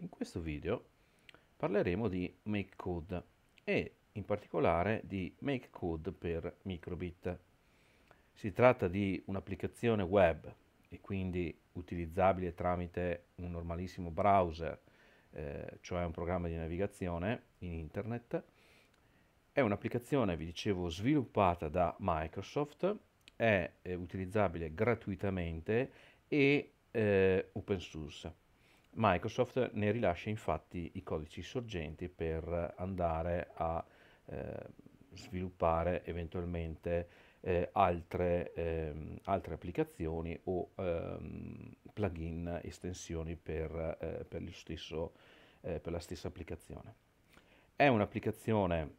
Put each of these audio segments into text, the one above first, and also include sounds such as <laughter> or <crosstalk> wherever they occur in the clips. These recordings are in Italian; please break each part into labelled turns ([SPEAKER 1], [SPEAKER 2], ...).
[SPEAKER 1] In questo video parleremo di make code e in particolare di make code per microbit. Si tratta di un'applicazione web e quindi utilizzabile tramite un normalissimo browser, eh, cioè un programma di navigazione in internet. È un'applicazione, vi dicevo, sviluppata da Microsoft, è, è utilizzabile gratuitamente e eh, open source. Microsoft ne rilascia infatti i codici sorgenti per andare a eh, sviluppare eventualmente eh, altre, ehm, altre, applicazioni o ehm, plugin, estensioni per, eh, per, stesso, eh, per, la stessa applicazione. È un'applicazione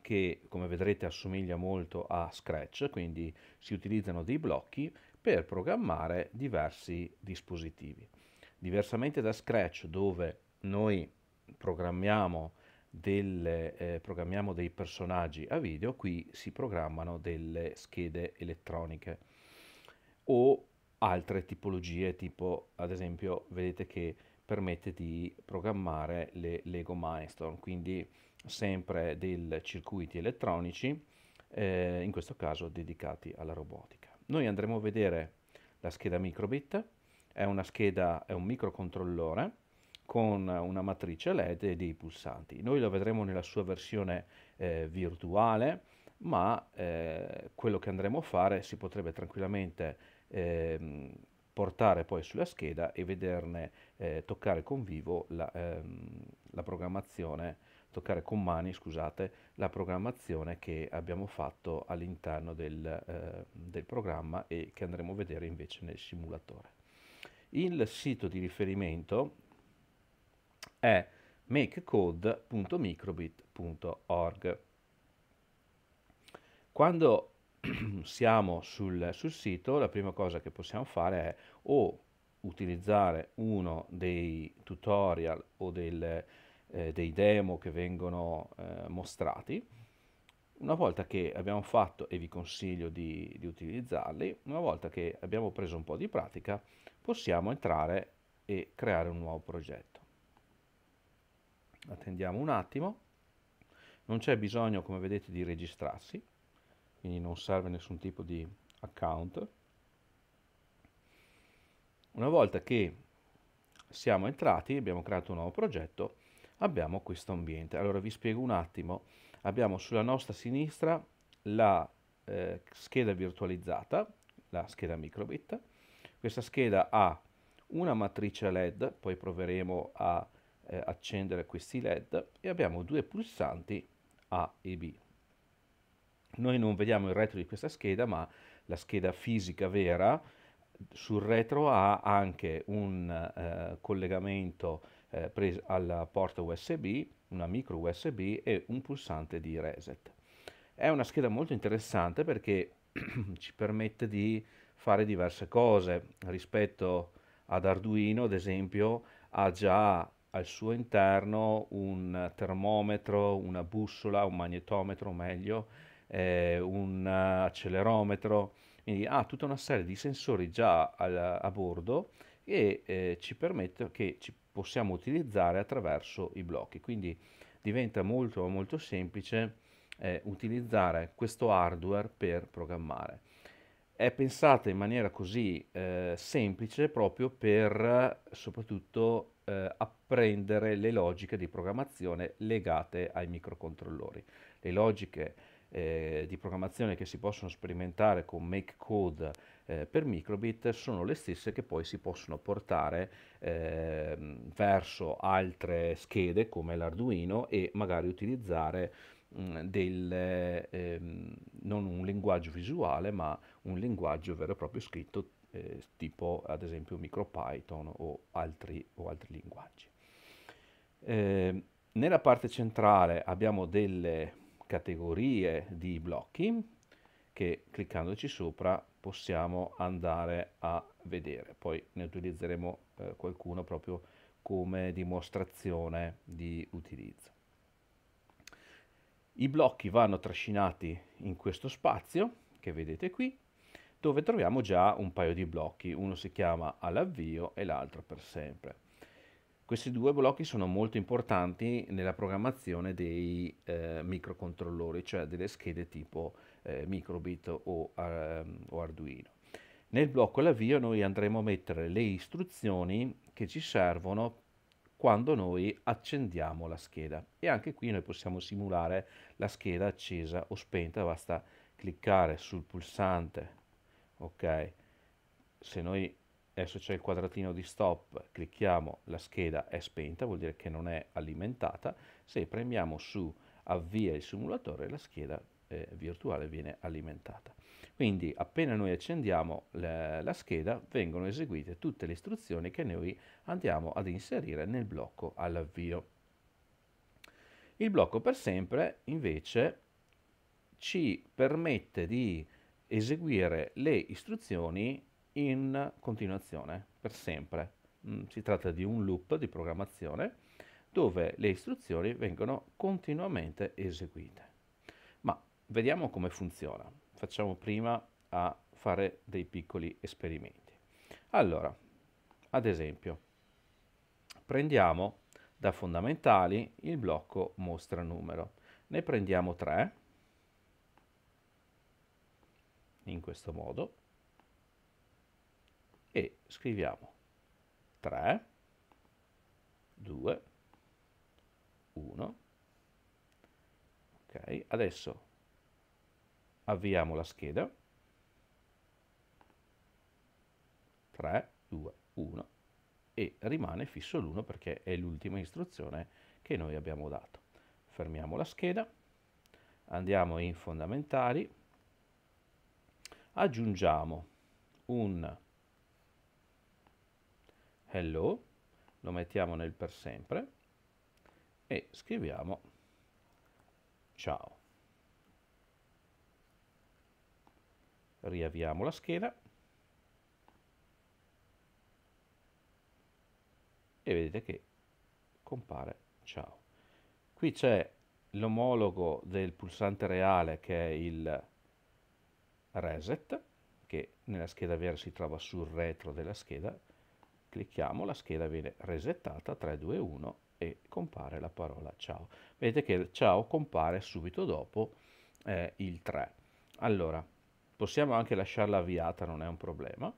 [SPEAKER 1] che come vedrete assomiglia molto a Scratch, quindi si utilizzano dei blocchi per programmare diversi dispositivi. Diversamente da Scratch, dove noi programmiamo, delle, eh, programmiamo dei personaggi a video, qui si programmano delle schede elettroniche o altre tipologie, tipo ad esempio vedete che permette di programmare le Lego Milestone, quindi sempre dei circuiti elettronici, eh, in questo caso dedicati alla robotica. Noi andremo a vedere la scheda microbit è una scheda, è un microcontrollore con una matrice LED e dei pulsanti. Noi lo vedremo nella sua versione eh, virtuale, ma eh, quello che andremo a fare si potrebbe tranquillamente eh, portare poi sulla scheda e vederne eh, toccare con vivo la, ehm, la programmazione toccare con mani, scusate, la programmazione che abbiamo fatto all'interno del, eh, del programma e che andremo a vedere invece nel simulatore. Il sito di riferimento è makecode.microbit.org. Quando <clears throat> siamo sul, sul, sito, la prima cosa che possiamo fare è o utilizzare uno dei tutorial o del, eh, dei demo che vengono eh, mostrati, una volta che abbiamo fatto, e vi consiglio di, di utilizzarli, una volta che abbiamo preso un po' di pratica, possiamo entrare e creare un nuovo progetto. Attendiamo un attimo, non c'è bisogno, come vedete, di registrarsi, quindi non serve nessun tipo di account. Una volta che siamo entrati, abbiamo creato un nuovo progetto, abbiamo questo ambiente. Allora vi spiego un attimo abbiamo sulla nostra sinistra la eh, scheda virtualizzata, la scheda microbit. Questa scheda ha una matrice LED, poi proveremo a eh, accendere questi LED e abbiamo due pulsanti A e B. Noi non vediamo il retro di questa scheda, ma la scheda fisica vera sul retro ha anche un eh, collegamento eh, alla porta USB una micro USB e un pulsante di reset. È una scheda molto interessante perché <clears throat> ci permette di fare diverse cose rispetto ad Arduino, ad esempio, ha già al suo interno un termometro, una bussola, un magnetometro meglio, eh, un accelerometro, quindi ha tutta una serie di sensori già al, a bordo e eh, ci permette che ci possiamo utilizzare attraverso i blocchi. Quindi diventa molto molto semplice eh, utilizzare questo hardware per programmare. È pensata in maniera così eh, semplice proprio per soprattutto eh, apprendere le logiche di programmazione legate ai microcontrollori. Le logiche eh, di programmazione che si possono sperimentare con make code eh, per microbit sono le stesse che poi si possono portare eh, verso altre schede come l'Arduino e magari utilizzare mh, mm, del, ehm, non un linguaggio visuale ma un linguaggio vero e proprio scritto eh, tipo ad esempio MicroPython o altri, o altri linguaggi. Eh, nella parte centrale abbiamo delle categorie di blocchi che cliccandoci sopra possiamo andare a vedere. Poi ne utilizzeremo eh, qualcuno proprio come dimostrazione di utilizzo. I blocchi vanno trascinati in questo spazio che vedete qui dove troviamo già un paio di blocchi, uno si chiama all'avvio e l'altro per sempre. Questi due blocchi sono molto importanti nella programmazione dei eh, microcontrollori, cioè delle schede tipo eh, microbit o, uh, o Arduino. Nel blocco all'avvio noi andremo a mettere le istruzioni che ci servono quando noi accendiamo la scheda e anche qui noi possiamo simulare la scheda accesa o spenta basta cliccare sul pulsante ok se noi adesso c'è il quadratino di stop, clicchiamo, la scheda è spenta, vuol dire che non è alimentata, se premiamo su avvia il simulatore la scheda eh, virtuale viene alimentata. Quindi appena noi accendiamo la, la scheda vengono eseguite tutte le istruzioni che noi andiamo ad inserire nel blocco all'avvio. Il blocco per sempre invece ci permette di eseguire le istruzioni in continuazione, per sempre. Mm, si tratta di un loop di programmazione dove le istruzioni vengono continuamente eseguite. Ma vediamo come funziona. Facciamo prima a fare dei piccoli esperimenti. Allora, ad esempio, prendiamo da fondamentali il blocco mostra numero. Ne prendiamo tre in questo modo e scriviamo 3, 2, 1. Ok, adesso avviamo la scheda. 3, 2, 1 e rimane fisso l'1 perché è l'ultima istruzione che noi abbiamo dato. Fermiamo la scheda, andiamo in fondamentali, aggiungiamo un hello, lo mettiamo nel per sempre e scriviamo ciao. Riavviamo la scheda e vedete che compare ciao. Qui c'è l'omologo del pulsante reale che è il reset che nella scheda vera si trova sul retro della scheda Clicchiamo, la scheda viene resettata, 3, 2, 1 e compare la parola ciao. Vedete che ciao compare subito dopo eh, il 3. Allora, possiamo anche lasciarla avviata, non è un problema.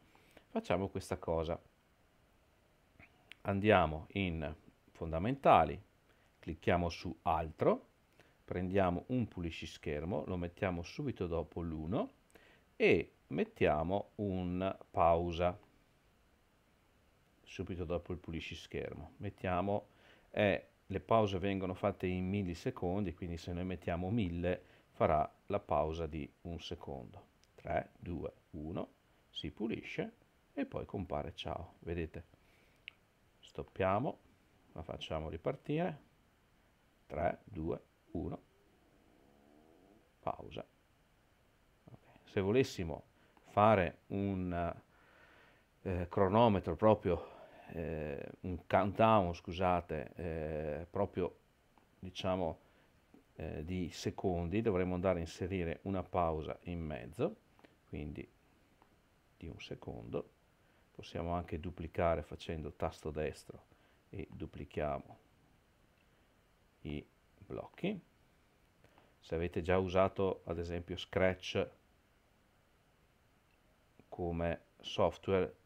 [SPEAKER 1] Facciamo questa cosa. Andiamo in fondamentali, clicchiamo su altro, prendiamo un pulisci schermo, lo mettiamo subito dopo l'1 e mettiamo un pausa subito dopo il pulisci schermo. Mettiamo, eh, le pause vengono fatte in millisecondi, quindi se noi mettiamo 1000 farà la pausa di un secondo. 3, 2, 1, si pulisce e poi compare ciao. Vedete? Stoppiamo, la facciamo ripartire. 3, 2, 1, pausa. Okay. Se volessimo fare un eh, cronometro proprio eh, un countdown, scusate, eh, proprio diciamo eh, di secondi, dovremmo andare a inserire una pausa in mezzo, quindi di un secondo. Possiamo anche duplicare facendo tasto destro e duplichiamo i blocchi. Se avete già usato ad esempio Scratch come software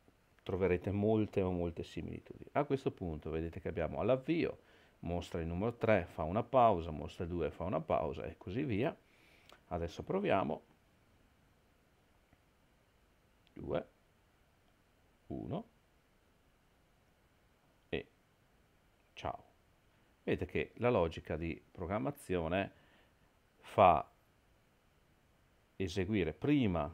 [SPEAKER 1] troverete molte o molte similitudini. A questo punto vedete che abbiamo all'avvio, mostra il numero 3 fa una pausa, mostra 2 fa una pausa e così via. Adesso proviamo. 2, 1 e ciao. Vedete che la logica di programmazione fa eseguire prima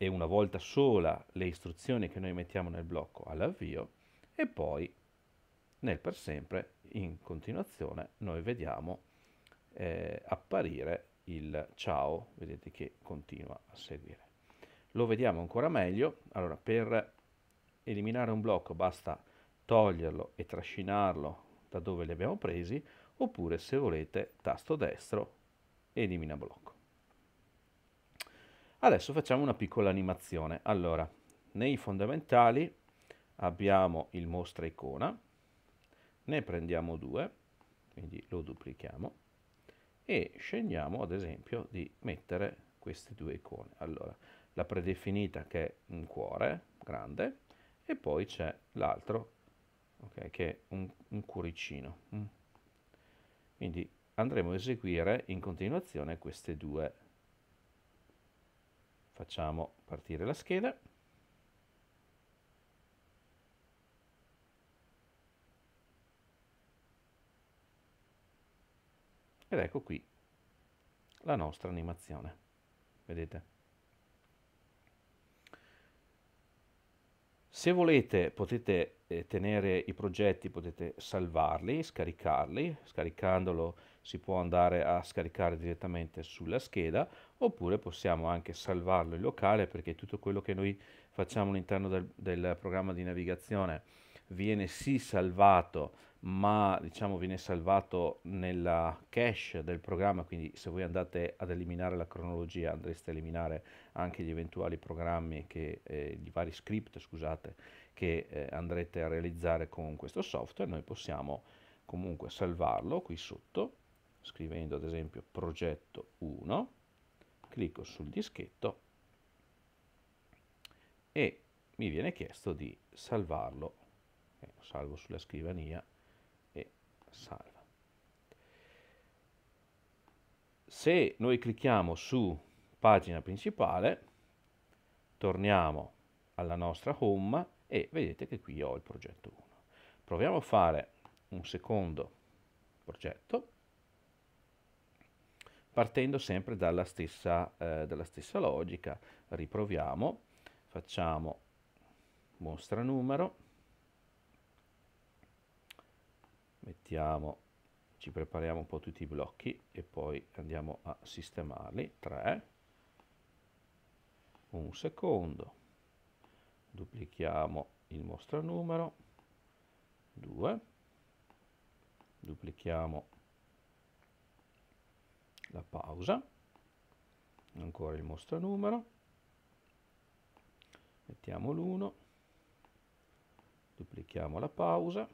[SPEAKER 1] e una volta sola le istruzioni che noi mettiamo nel blocco all'avvio e poi nel per sempre in continuazione noi vediamo eh, apparire il ciao, vedete che continua a seguire. Lo vediamo ancora meglio, allora per eliminare un blocco basta toglierlo e trascinarlo da dove li abbiamo presi oppure se volete tasto destro elimina blocco. Adesso facciamo una piccola animazione. Allora, nei fondamentali abbiamo il mostra icona, ne prendiamo due, quindi lo duplichiamo, e scegliamo ad esempio di mettere queste due icone. Allora, la predefinita che è un cuore grande, e poi c'è l'altro okay, che è un, un cuoricino. Mm. Quindi andremo a eseguire in continuazione queste due icone Facciamo partire la scheda. Ed ecco qui la nostra animazione. Vedete? Se volete potete eh, tenere i progetti potete salvarli, scaricarli, scaricandolo si può andare a scaricare direttamente sulla scheda oppure possiamo anche salvarlo in locale perché tutto quello che noi facciamo all'interno del, del programma di navigazione viene sì salvato ma diciamo viene salvato nella cache del programma, quindi se voi andate ad eliminare la cronologia andreste a eliminare anche gli eventuali programmi, che, eh, i vari script scusate, che eh, andrete a realizzare con questo software, noi possiamo comunque salvarlo qui sotto, scrivendo ad esempio progetto 1, clicco sul dischetto e mi viene chiesto di salvarlo, eh, salvo sulla scrivania, salva. Se noi clicchiamo su pagina principale, torniamo alla nostra home e vedete che qui ho il progetto 1. Proviamo a fare un secondo progetto partendo sempre dalla stessa, eh, dalla stessa logica. Riproviamo, facciamo mostra numero, mettiamo ci prepariamo un po' tutti i blocchi e poi andiamo a sistemarli 3 un secondo duplichiamo il mostra numero 2 duplichiamo la pausa ancora il mostra numero mettiamo l'1 duplichiamo la pausa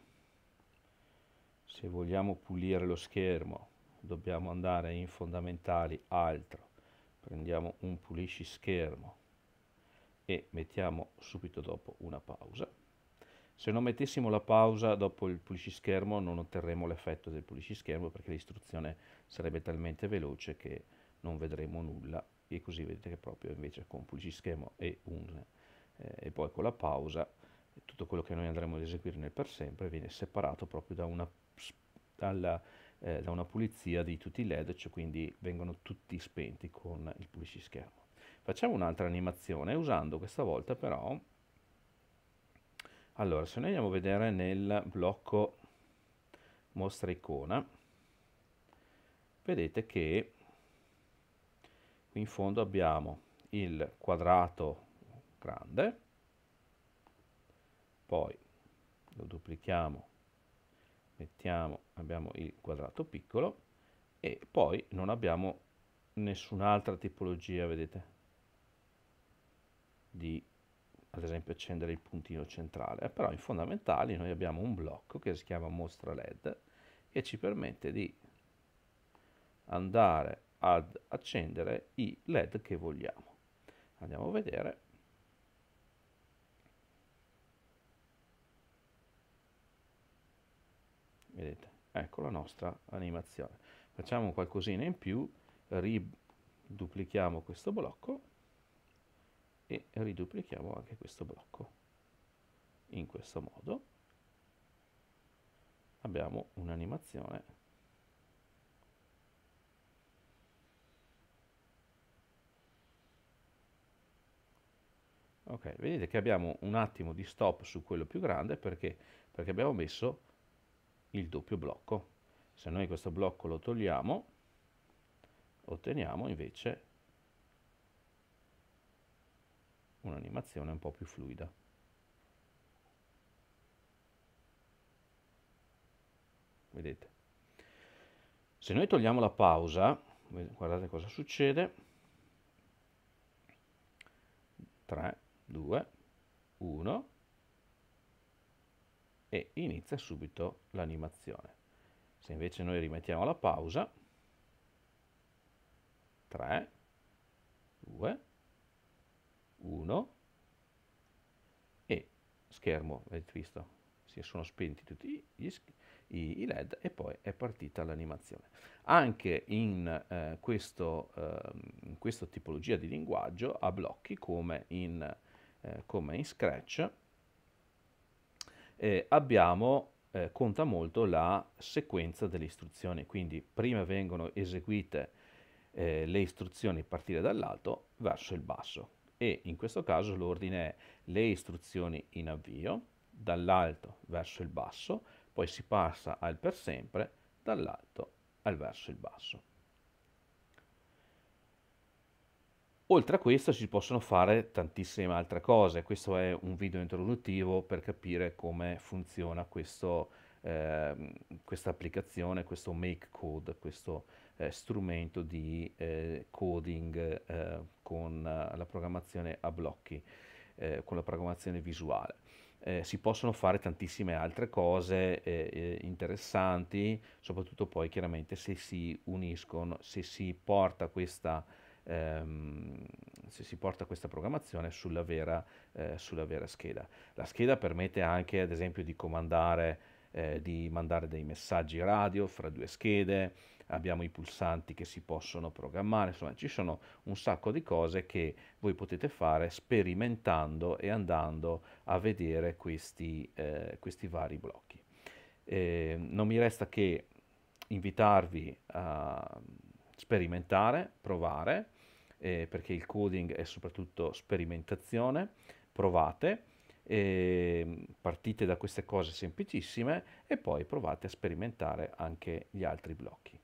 [SPEAKER 1] se vogliamo pulire lo schermo dobbiamo andare in fondamentali altro prendiamo un pulisci schermo e mettiamo subito dopo una pausa se non mettessimo la pausa dopo il pulisci schermo non otterremo l'effetto del pulisci schermo perché l'istruzione sarebbe talmente veloce che non vedremo nulla e così vedete che proprio invece con pulisci schermo e, un, eh, e poi con la pausa tutto quello che noi andremo ad eseguire nel per sempre viene separato proprio da una dalla, eh, da una pulizia di tutti i led, cioè quindi vengono tutti spenti con il pulisci-schermo. Facciamo un'altra animazione usando questa volta però, allora se noi andiamo a vedere nel blocco mostra icona, vedete che qui in fondo abbiamo il quadrato grande, poi lo duplichiamo mettiamo, abbiamo il quadrato piccolo e poi non abbiamo nessun'altra tipologia, vedete, di ad esempio accendere il puntino centrale, eh, però in fondamentali noi abbiamo un blocco che si chiama mostra LED che ci permette di andare ad accendere i LED che vogliamo. Andiamo a vedere vedete ecco la nostra animazione facciamo qualcosina in più riduplichiamo questo blocco e riduplichiamo anche questo blocco in questo modo abbiamo un'animazione ok vedete che abbiamo un attimo di stop su quello più grande perché perché abbiamo messo il doppio blocco. Se noi questo blocco lo togliamo, otteniamo invece un'animazione un po' più fluida. Vedete? Se noi togliamo la pausa, guardate cosa succede. 3, 2, 1 e inizia subito l'animazione. Se invece noi rimettiamo la pausa, 3, 2, 1 e schermo, avete visto, si sono spenti tutti gli, i, led e poi è partita l'animazione. Anche in, eh, questo, eh, in, questa tipologia di linguaggio a blocchi come in, eh, come in Scratch eh, abbiamo, eh, conta molto la sequenza delle istruzioni, quindi prima vengono eseguite eh, le istruzioni a partire dall'alto verso il basso e in questo caso l'ordine è le istruzioni in avvio, dall'alto verso il basso, poi si passa al per sempre, dall'alto al verso il basso. Oltre a questo si possono fare tantissime altre cose, questo è un video introduttivo per capire come funziona questo, eh, questa applicazione, questo make code, questo eh, strumento di eh, coding eh, con eh, la programmazione a blocchi, eh, con la programmazione visuale. si possono fare tantissime altre cose interessanti, soprattutto poi chiaramente se si uniscono, se si porta questa ehm, si, si, porta questa programmazione sulla vera, eh, sulla vera, scheda. La scheda permette anche, ad esempio, di comandare, eh, di mandare dei messaggi radio fra due schede, abbiamo i pulsanti che si possono programmare, insomma ci sono un sacco di cose che voi potete fare sperimentando e andando a vedere questi, eh, questi vari blocchi. Eh, non mi resta che invitarvi a sperimentare, provare, eh, perché il coding è soprattutto sperimentazione, provate, eh, partite da queste cose semplicissime e poi provate a sperimentare anche gli altri blocchi.